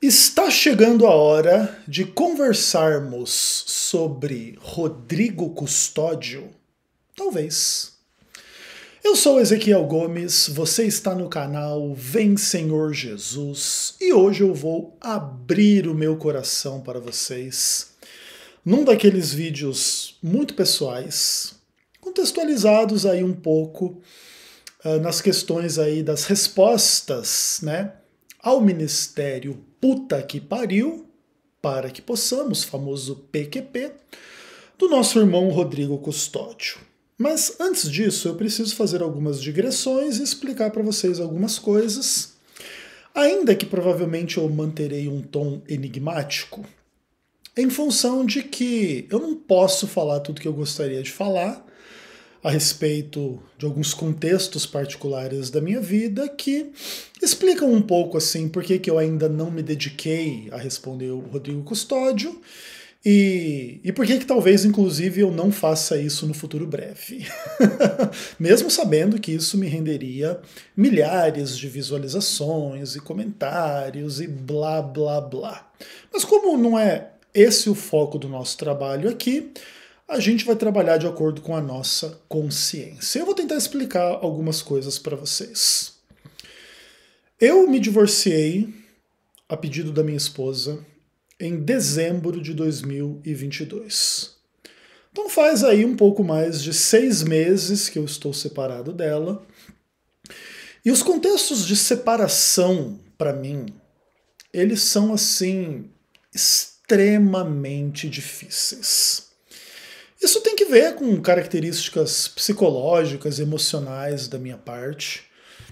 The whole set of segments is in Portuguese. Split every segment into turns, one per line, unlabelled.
Está chegando a hora de conversarmos sobre Rodrigo Custódio? Talvez. Eu sou Ezequiel Gomes, você está no canal Vem Senhor Jesus e hoje eu vou abrir o meu coração para vocês num daqueles vídeos muito pessoais, contextualizados aí um pouco uh, nas questões aí das respostas, né, ao ministério puta que pariu, para que possamos, famoso PQP, do nosso irmão Rodrigo Custódio. Mas antes disso, eu preciso fazer algumas digressões e explicar para vocês algumas coisas, ainda que provavelmente eu manterei um tom enigmático, em função de que eu não posso falar tudo que eu gostaria de falar, a respeito de alguns contextos particulares da minha vida que explicam um pouco assim por que, que eu ainda não me dediquei a responder o Rodrigo Custódio e, e por que, que talvez, inclusive, eu não faça isso no futuro breve. Mesmo sabendo que isso me renderia milhares de visualizações e comentários e blá blá blá. Mas como não é esse o foco do nosso trabalho aqui, a gente vai trabalhar de acordo com a nossa consciência. Eu vou tentar explicar algumas coisas para vocês. Eu me divorciei a pedido da minha esposa em dezembro de 2022. Então faz aí um pouco mais de seis meses que eu estou separado dela. E os contextos de separação, para mim, eles são assim extremamente difíceis. Isso tem que ver com características psicológicas, emocionais da minha parte.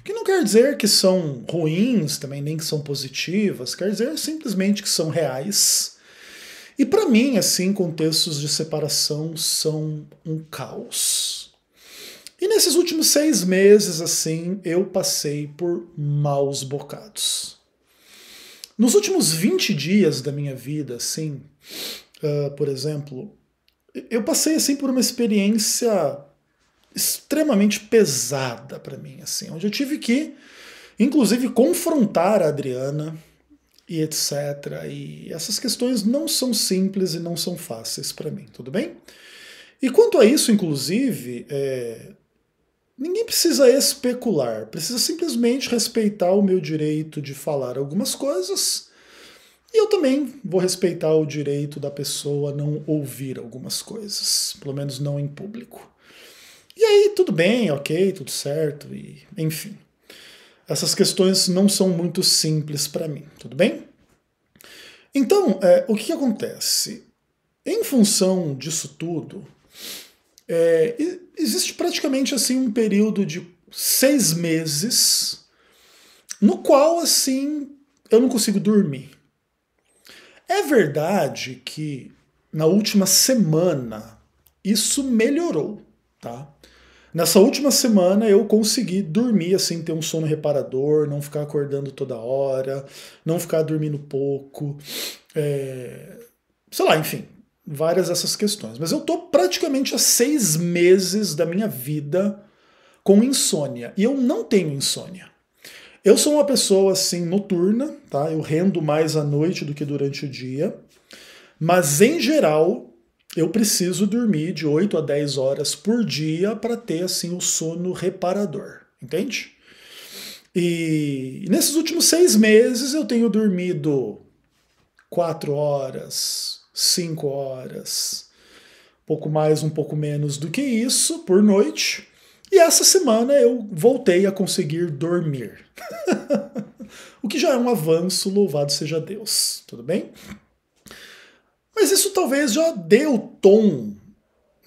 Que não quer dizer que são ruins, também nem que são positivas, quer dizer simplesmente que são reais. E para mim, assim, contextos de separação são um caos. E nesses últimos seis meses, assim, eu passei por maus bocados. Nos últimos 20 dias da minha vida, assim, uh, por exemplo, eu passei assim por uma experiência extremamente pesada para mim, assim, onde eu tive que, inclusive, confrontar a Adriana e etc. E essas questões não são simples e não são fáceis para mim, tudo bem? E quanto a isso, inclusive, é, ninguém precisa especular, precisa simplesmente respeitar o meu direito de falar algumas coisas e eu também vou respeitar o direito da pessoa não ouvir algumas coisas, pelo menos não em público. E aí, tudo bem, ok, tudo certo, e enfim. Essas questões não são muito simples para mim, tudo bem? Então, é, o que, que acontece? Em função disso tudo, é, existe praticamente assim um período de seis meses no qual assim eu não consigo dormir. É verdade que na última semana isso melhorou, tá? Nessa última semana eu consegui dormir assim, ter um sono reparador, não ficar acordando toda hora, não ficar dormindo pouco, é... sei lá, enfim, várias dessas questões. Mas eu tô praticamente há seis meses da minha vida com insônia e eu não tenho insônia. Eu sou uma pessoa assim noturna, tá? Eu rendo mais à noite do que durante o dia. Mas em geral, eu preciso dormir de 8 a 10 horas por dia para ter assim o sono reparador, entende? E, e nesses últimos seis meses eu tenho dormido 4 horas, 5 horas, pouco mais, um pouco menos do que isso por noite. E essa semana eu voltei a conseguir dormir. o que já é um avanço, louvado seja Deus, tudo bem? Mas isso talvez já dê o tom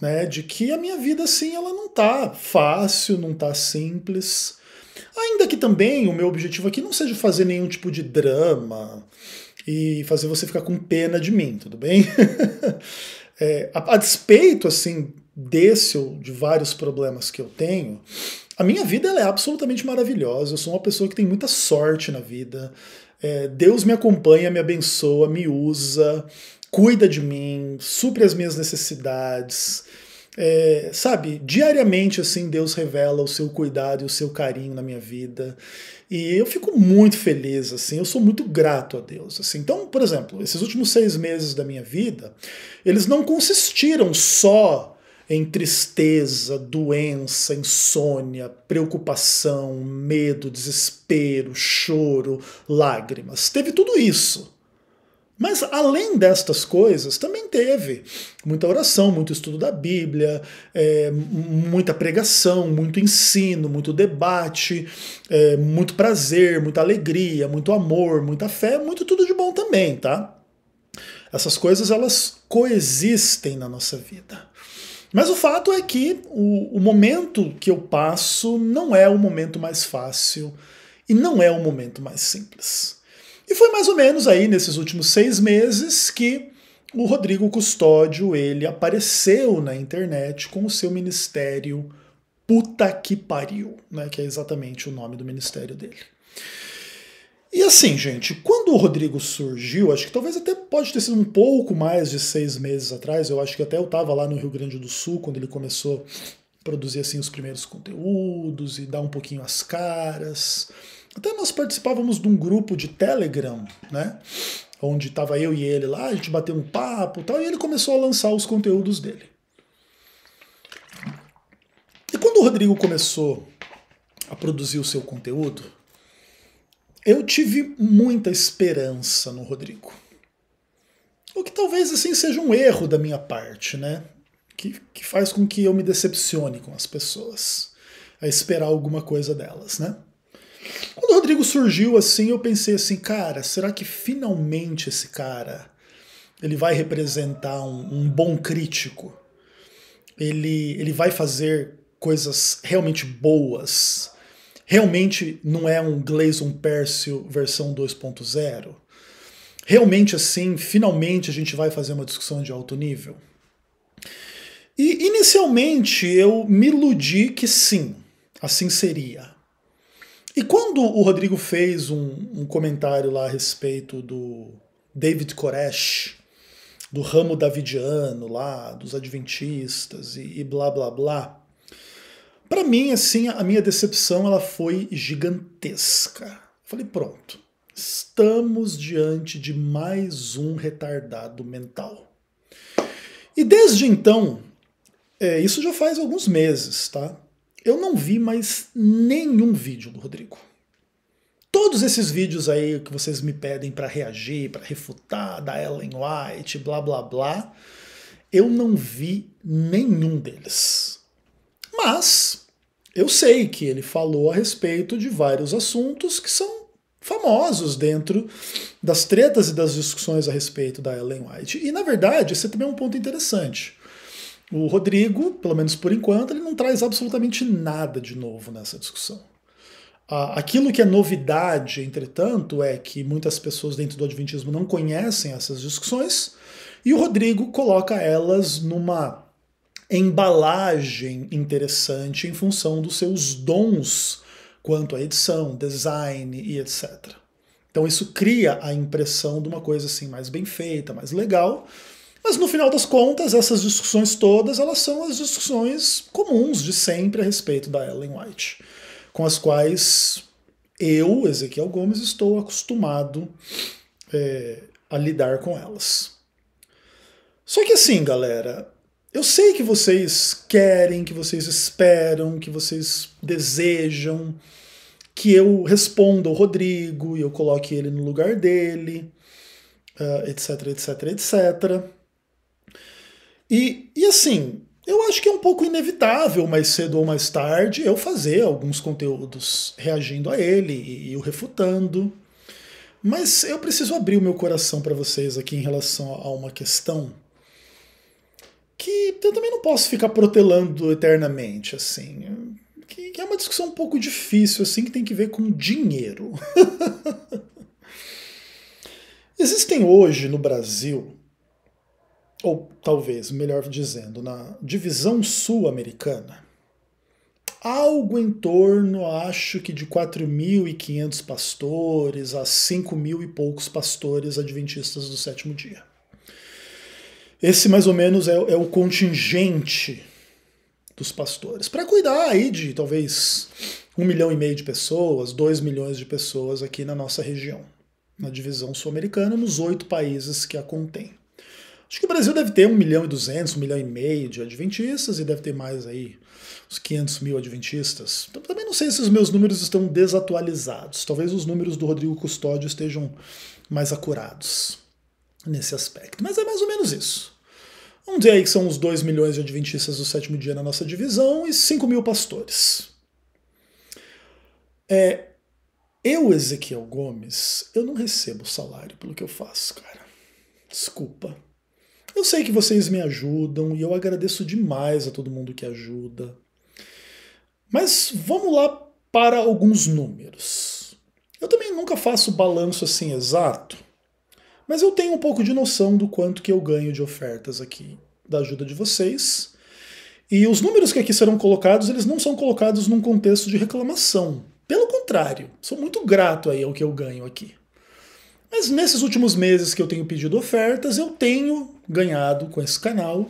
né, de que a minha vida assim ela não tá fácil, não tá simples. Ainda que também o meu objetivo aqui não seja fazer nenhum tipo de drama e fazer você ficar com pena de mim, tudo bem? é, a, a despeito assim desse ou de vários problemas que eu tenho, a minha vida é absolutamente maravilhosa. Eu sou uma pessoa que tem muita sorte na vida. É, Deus me acompanha, me abençoa, me usa, cuida de mim, supre as minhas necessidades. É, sabe, diariamente assim Deus revela o seu cuidado e o seu carinho na minha vida. E eu fico muito feliz, assim, eu sou muito grato a Deus. Assim. Então, por exemplo, esses últimos seis meses da minha vida, eles não consistiram só em tristeza, doença, insônia, preocupação, medo, desespero, choro, lágrimas. Teve tudo isso. Mas além destas coisas, também teve muita oração, muito estudo da Bíblia, é, muita pregação, muito ensino, muito debate, é, muito prazer, muita alegria, muito amor, muita fé, muito tudo de bom também, tá? Essas coisas elas coexistem na nossa vida. Mas o fato é que o, o momento que eu passo não é o momento mais fácil e não é o momento mais simples. E foi mais ou menos aí nesses últimos seis meses que o Rodrigo Custódio ele apareceu na internet com o seu ministério Puta que Pariu, né, que é exatamente o nome do ministério dele. E assim, gente, quando o Rodrigo surgiu, acho que talvez até pode ter sido um pouco mais de seis meses atrás, eu acho que até eu estava lá no Rio Grande do Sul quando ele começou a produzir assim, os primeiros conteúdos e dar um pouquinho as caras. Até nós participávamos de um grupo de Telegram, né? Onde estava eu e ele lá, a gente bateu um papo e tal, e ele começou a lançar os conteúdos dele. E quando o Rodrigo começou a produzir o seu conteúdo, eu tive muita esperança no Rodrigo. O que talvez assim seja um erro da minha parte, né? Que, que faz com que eu me decepcione com as pessoas, a esperar alguma coisa delas, né? Quando o Rodrigo surgiu assim, eu pensei assim, cara, será que finalmente esse cara ele vai representar um, um bom crítico? Ele, ele vai fazer coisas realmente boas? realmente não é um Glazon Persio versão 2.0? Realmente assim, finalmente a gente vai fazer uma discussão de alto nível? E inicialmente eu me iludi que sim, assim seria. E quando o Rodrigo fez um, um comentário lá a respeito do David Koresh, do ramo davidiano lá, dos adventistas e, e blá blá blá, para mim, assim, a minha decepção ela foi gigantesca. falei, pronto, estamos diante de mais um retardado mental. E desde então, é, isso já faz alguns meses, tá? Eu não vi mais nenhum vídeo do Rodrigo. Todos esses vídeos aí que vocês me pedem para reagir, para refutar, da Ellen White, blá blá blá, eu não vi nenhum deles. Mas eu sei que ele falou a respeito de vários assuntos que são famosos dentro das tretas e das discussões a respeito da Ellen White. E, na verdade, esse é também é um ponto interessante. O Rodrigo, pelo menos por enquanto, ele não traz absolutamente nada de novo nessa discussão. Ah, aquilo que é novidade, entretanto, é que muitas pessoas dentro do Adventismo não conhecem essas discussões e o Rodrigo coloca elas numa embalagem interessante em função dos seus dons quanto à edição, design e etc. Então isso cria a impressão de uma coisa assim mais bem feita, mais legal. Mas no final das contas, essas discussões todas, elas são as discussões comuns de sempre a respeito da Ellen White, com as quais eu, Ezequiel Gomes, estou acostumado é, a lidar com elas. Só que assim, galera, eu sei que vocês querem, que vocês esperam, que vocês desejam que eu responda o Rodrigo e eu coloque ele no lugar dele, uh, etc, etc, etc. E, e assim, eu acho que é um pouco inevitável, mais cedo ou mais tarde, eu fazer alguns conteúdos reagindo a ele e, e o refutando. Mas eu preciso abrir o meu coração para vocês aqui em relação a uma questão que eu também não posso ficar protelando eternamente, assim. Que, que é uma discussão um pouco difícil, assim, que tem que ver com dinheiro. Existem hoje no Brasil, ou talvez, melhor dizendo, na divisão sul-americana, algo em torno, acho que de 4.500 pastores a 5.000 mil e poucos pastores adventistas do sétimo dia. Esse mais ou menos é, é o contingente dos pastores. Para cuidar aí de talvez um milhão e meio de pessoas, dois milhões de pessoas aqui na nossa região, na divisão sul-americana, nos oito países que a contém. Acho que o Brasil deve ter um milhão e duzentos, um milhão e meio de adventistas e deve ter mais aí uns 500 mil adventistas. Então, também não sei se os meus números estão desatualizados. Talvez os números do Rodrigo Custódio estejam mais acurados nesse aspecto. Mas é mais ou menos isso. Vamos dizer aí que são os 2 milhões de adventistas do sétimo dia na nossa divisão e 5 mil pastores. É, eu, Ezequiel Gomes, eu não recebo salário pelo que eu faço, cara. Desculpa. Eu sei que vocês me ajudam e eu agradeço demais a todo mundo que ajuda. Mas vamos lá para alguns números. Eu também nunca faço balanço assim exato, mas eu tenho um pouco de noção do quanto que eu ganho de ofertas aqui da ajuda de vocês. E os números que aqui serão colocados, eles não são colocados num contexto de reclamação. Pelo contrário, sou muito grato aí ao que eu ganho aqui. Mas nesses últimos meses que eu tenho pedido ofertas, eu tenho ganhado com esse canal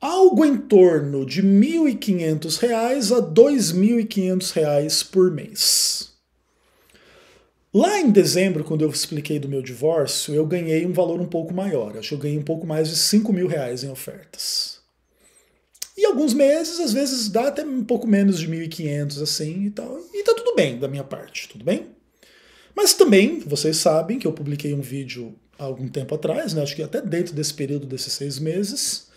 algo em torno de R$ 1.500 a R$ 2.500 por mês. Lá em dezembro, quando eu expliquei do meu divórcio, eu ganhei um valor um pouco maior. Acho que eu ganhei um pouco mais de 5 mil reais em ofertas. E alguns meses, às vezes, dá até um pouco menos de 1.500, assim, e tal. E tá tudo bem da minha parte, tudo bem? Mas também, vocês sabem que eu publiquei um vídeo há algum tempo atrás, né? acho que até dentro desse período desses seis meses,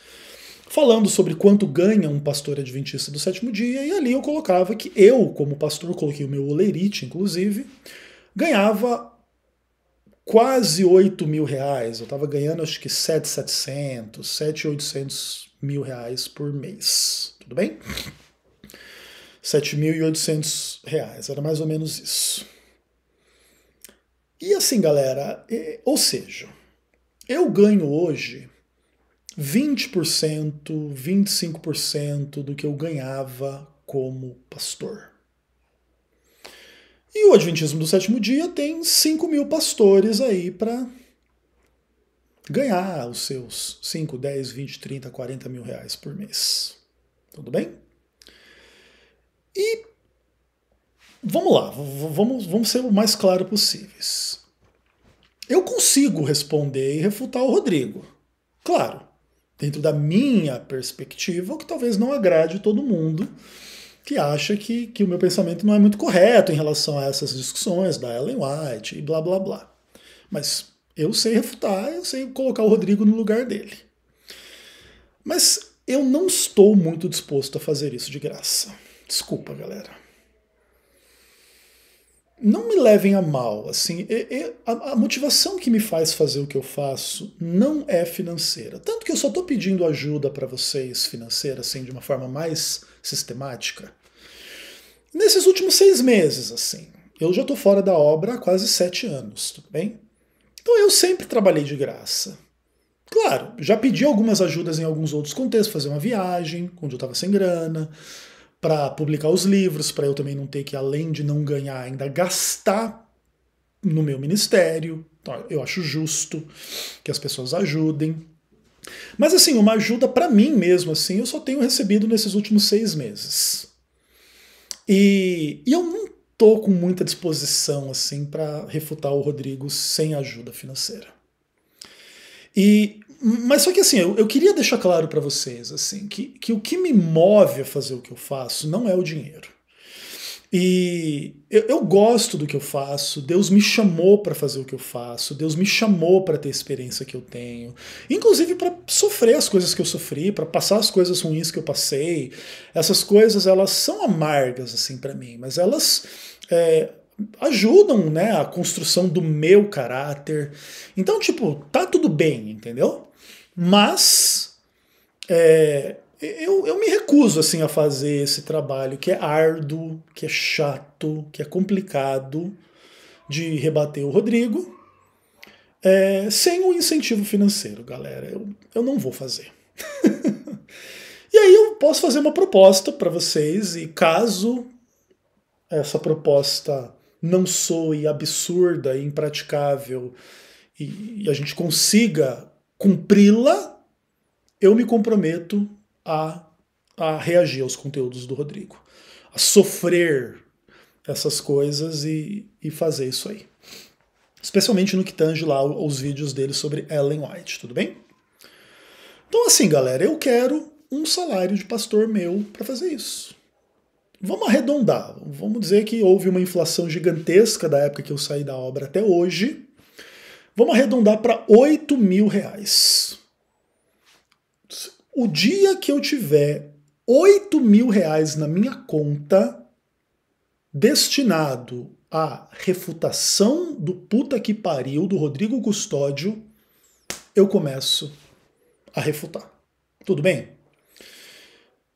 falando sobre quanto ganha um pastor adventista do sétimo dia, e ali eu colocava que eu, como pastor, coloquei o meu olerite, inclusive, ganhava quase 8 mil reais. Eu estava ganhando acho que 7,700, 7,800 mil reais por mês. Tudo bem? 7.800 reais, era mais ou menos isso. E assim, galera, ou seja, eu ganho hoje 20%, 25% do que eu ganhava como pastor. E o Adventismo do Sétimo Dia tem 5 mil pastores aí para ganhar os seus 5, 10, 20, 30, 40 mil reais por mês. Tudo bem? E vamos lá, vamos, vamos ser o mais claro possíveis. Eu consigo responder e refutar o Rodrigo. Claro, dentro da minha perspectiva, o que talvez não agrade todo mundo, que acha que, que o meu pensamento não é muito correto em relação a essas discussões da Ellen White e blá blá blá. Mas eu sei refutar, eu sei colocar o Rodrigo no lugar dele. Mas eu não estou muito disposto a fazer isso de graça. Desculpa, galera. Não me levem a mal, assim, a, a motivação que me faz fazer o que eu faço não é financeira. Tanto que eu só estou pedindo ajuda para vocês financeira, assim, de uma forma mais sistemática, nesses últimos seis meses, assim. Eu já estou fora da obra há quase sete anos, tudo bem? Então eu sempre trabalhei de graça. Claro, já pedi algumas ajudas em alguns outros contextos, fazer uma viagem, quando eu estava sem grana, para publicar os livros, para eu também não ter que, além de não ganhar, ainda gastar no meu ministério. Então, eu acho justo que as pessoas ajudem. Mas assim, uma ajuda para mim mesmo, assim, eu só tenho recebido nesses últimos seis meses. E, e eu não tô com muita disposição assim para refutar o Rodrigo sem ajuda financeira. E mas só que assim, eu, eu queria deixar claro para vocês assim que, que o que me move a fazer o que eu faço não é o dinheiro. E eu, eu, gosto do que eu faço, Deus me chamou para fazer o que eu faço, Deus me chamou para ter a experiência que eu tenho, inclusive para sofrer as coisas que eu sofri, para passar as coisas ruins que eu passei. Essas coisas elas são amargas assim para mim, mas elas é, ajudam, né, a construção do meu caráter. Então, tipo, tá tudo bem, entendeu? Mas é, eu, eu me recuso assim a fazer esse trabalho que é árduo, que é chato, que é complicado de rebater o Rodrigo, é, sem o um incentivo financeiro, galera. Eu, eu não vou fazer. e aí eu posso fazer uma proposta para vocês e caso essa proposta não soe absurda e impraticável e, e a gente consiga cumpri-la, eu me comprometo a, a reagir aos conteúdos do Rodrigo, a sofrer essas coisas e, e fazer isso aí. Especialmente no que tange lá os vídeos dele sobre Ellen White, tudo bem? Então, assim, galera, eu quero um salário de pastor meu para fazer isso. Vamos arredondar, vamos dizer que houve uma inflação gigantesca da época que eu saí da obra até hoje. Vamos arredondar para 8 mil reais. O dia que eu tiver 8 mil reais na minha conta destinado à refutação do puta que pariu do Rodrigo Custódio, eu começo a refutar. Tudo bem?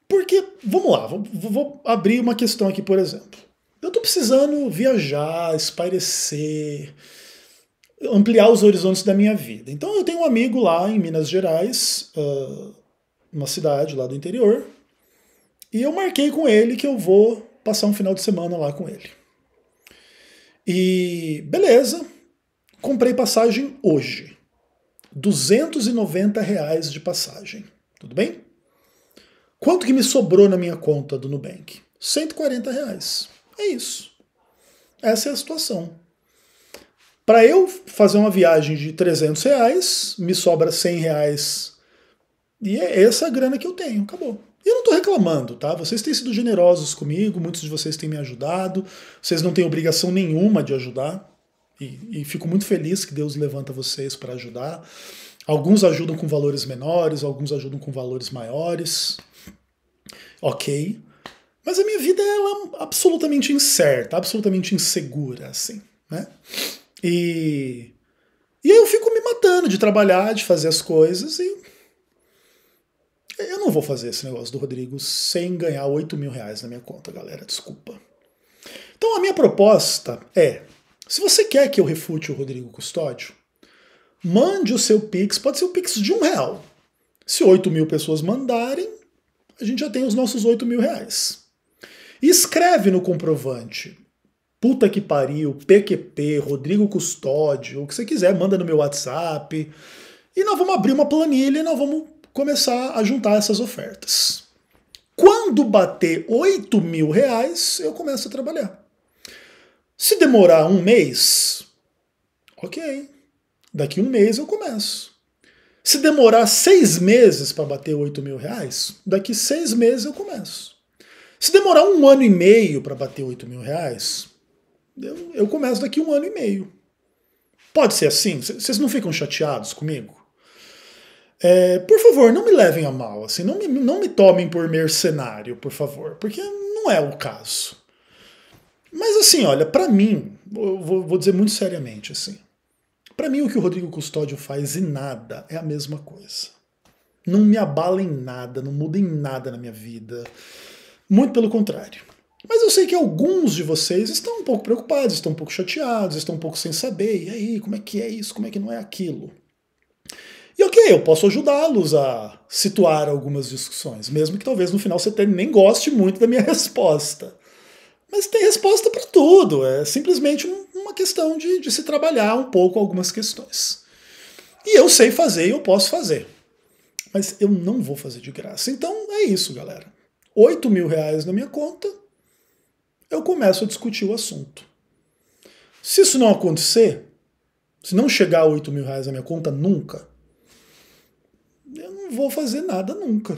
Porque, vamos lá, vou, vou abrir uma questão aqui, por exemplo. Eu estou precisando viajar, espairecer, ampliar os horizontes da minha vida. Então eu tenho um amigo lá em Minas Gerais, uh, uma cidade lá do interior, e eu marquei com ele que eu vou passar um final de semana lá com ele. E beleza, comprei passagem hoje. 290 reais de passagem. Tudo bem? Quanto que me sobrou na minha conta do Nubank? 140 reais. É isso. Essa é a situação. Para eu fazer uma viagem de 300 reais, me sobra 100 reais e é essa a grana que eu tenho, acabou. E eu não estou reclamando, tá? Vocês têm sido generosos comigo, muitos de vocês têm me ajudado, vocês não têm obrigação nenhuma de ajudar. E, e fico muito feliz que Deus levanta vocês para ajudar. Alguns ajudam com valores menores, alguns ajudam com valores maiores. Ok. Mas a minha vida ela é absolutamente incerta, absolutamente insegura, assim, né? E, e aí eu fico me matando de trabalhar, de fazer as coisas, e não vou fazer esse negócio do Rodrigo sem ganhar 8 mil reais na minha conta, galera. Desculpa. Então a minha proposta é: se você quer que eu refute o Rodrigo Custódio, mande o seu Pix, pode ser o Pix de um real. Se 8 mil pessoas mandarem, a gente já tem os nossos 8 mil reais. E escreve no comprovante. Puta que pariu, PQP, Rodrigo Custódio, o que você quiser, manda no meu WhatsApp. E nós vamos abrir uma planilha e nós vamos começar a juntar essas ofertas. Quando bater 8 mil reais, eu começo a trabalhar. Se demorar um mês, ok. Daqui um mês eu começo. Se demorar seis meses para bater 8 mil reais, daqui seis meses eu começo. Se demorar um ano e meio para bater 8 mil reais, eu, eu começo daqui um ano e meio. Pode ser assim? Vocês não ficam chateados comigo? É, por favor, não me levem a mal, assim, não me, não me tomem por mercenário, por favor, porque não é o caso. Mas assim, olha, para mim, vou, vou dizer muito seriamente assim, para mim o que o Rodrigo Custódio faz e nada é a mesma coisa. Não me abala em nada, não muda em nada na minha vida. Muito pelo contrário. Mas eu sei que alguns de vocês estão um pouco preocupados, estão um pouco chateados, estão um pouco sem saber. E aí, como é que é isso? Como é que não é aquilo? E ok, eu posso ajudá-los a situar algumas discussões, mesmo que talvez no final você nem goste muito da minha resposta. Mas tem resposta para tudo, é simplesmente uma questão de, de se trabalhar um pouco algumas questões. E eu sei fazer e eu posso fazer. Mas eu não vou fazer de graça. Então é isso, galera. 8 mil reais na minha conta, eu começo a discutir o assunto. Se isso não acontecer, se não chegar a 8 mil reais na minha conta nunca, eu não vou fazer nada nunca.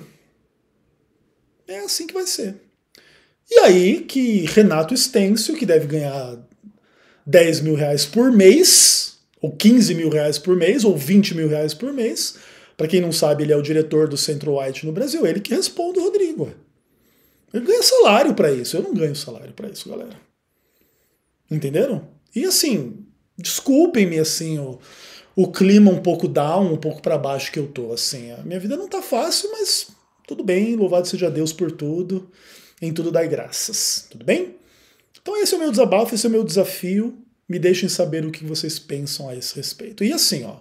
É assim que vai ser. E aí que Renato Stêncio, que deve ganhar 10 mil reais por mês, ou 15 mil reais por mês, ou 20 mil reais por mês, para quem não sabe, ele é o diretor do Centro White no Brasil, ele que responde o Rodrigo. Ele ganha salário para isso, eu não ganho salário para isso, galera. Entenderam? E assim, desculpem-me assim, o o clima um pouco down, um pouco para baixo que eu tô, assim. A minha vida não tá fácil, mas tudo bem, louvado seja Deus por tudo, em tudo dai graças, tudo bem? Então esse é o meu desabafo, esse é o meu desafio, me deixem saber o que vocês pensam a esse respeito. E assim, ó,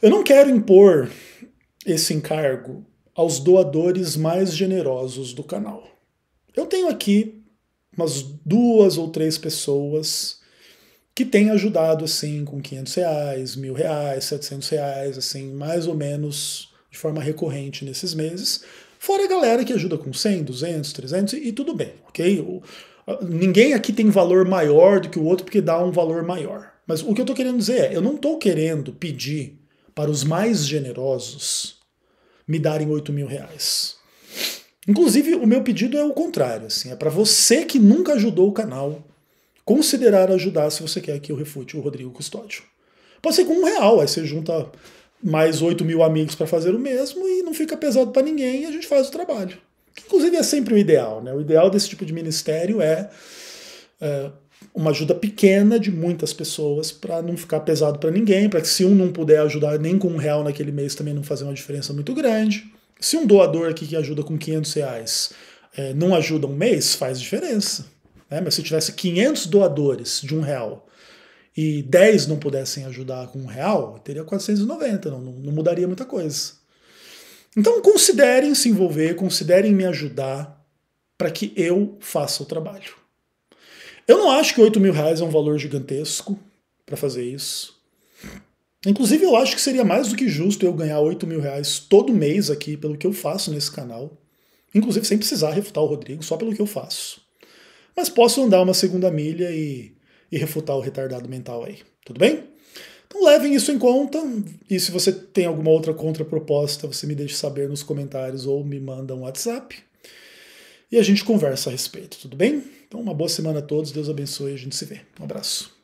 eu não quero impor esse encargo aos doadores mais generosos do canal. Eu tenho aqui umas duas ou três pessoas que tem ajudado assim com 500 reais, mil reais, 700 reais, assim mais ou menos de forma recorrente nesses meses. Fora a galera que ajuda com 100, 200, 300 e tudo bem, ok? ninguém aqui tem valor maior do que o outro porque dá um valor maior. Mas o que eu estou querendo dizer é, eu não estou querendo pedir para os mais generosos me darem 8 mil reais. Inclusive, o meu pedido é o contrário, assim, é para você que nunca ajudou o canal considerar ajudar se você quer que eu refute o Rodrigo Custódio. Pode ser com um real, aí você junta mais 8 mil amigos para fazer o mesmo e não fica pesado para ninguém e a gente faz o trabalho. Que, inclusive, é sempre o ideal. Né? O ideal desse tipo de ministério é, é uma ajuda pequena de muitas pessoas para não ficar pesado para ninguém, para que se um não puder ajudar nem com um real naquele mês também não fazer uma diferença muito grande. Se um doador aqui que ajuda com 500 reais é, não ajuda um mês, faz diferença. Né? Mas se tivesse 500 doadores de um real e 10 não pudessem ajudar com um real, teria 490, não, não mudaria muita coisa. Então considerem se envolver, considerem me ajudar para que eu faça o trabalho. Eu não acho que 8 mil reais é um valor gigantesco para fazer isso. Inclusive, eu acho que seria mais do que justo eu ganhar 8 mil reais todo mês aqui pelo que eu faço nesse canal. Inclusive, sem precisar refutar o Rodrigo, só pelo que eu faço mas posso andar uma segunda milha e, e refutar o retardado mental aí. Tudo bem? Então levem isso em conta e se você tem alguma outra contraproposta, você me deixa saber nos comentários ou me manda um WhatsApp e a gente conversa a respeito, tudo bem? Então uma boa semana a todos, Deus abençoe, a gente se vê. Um abraço.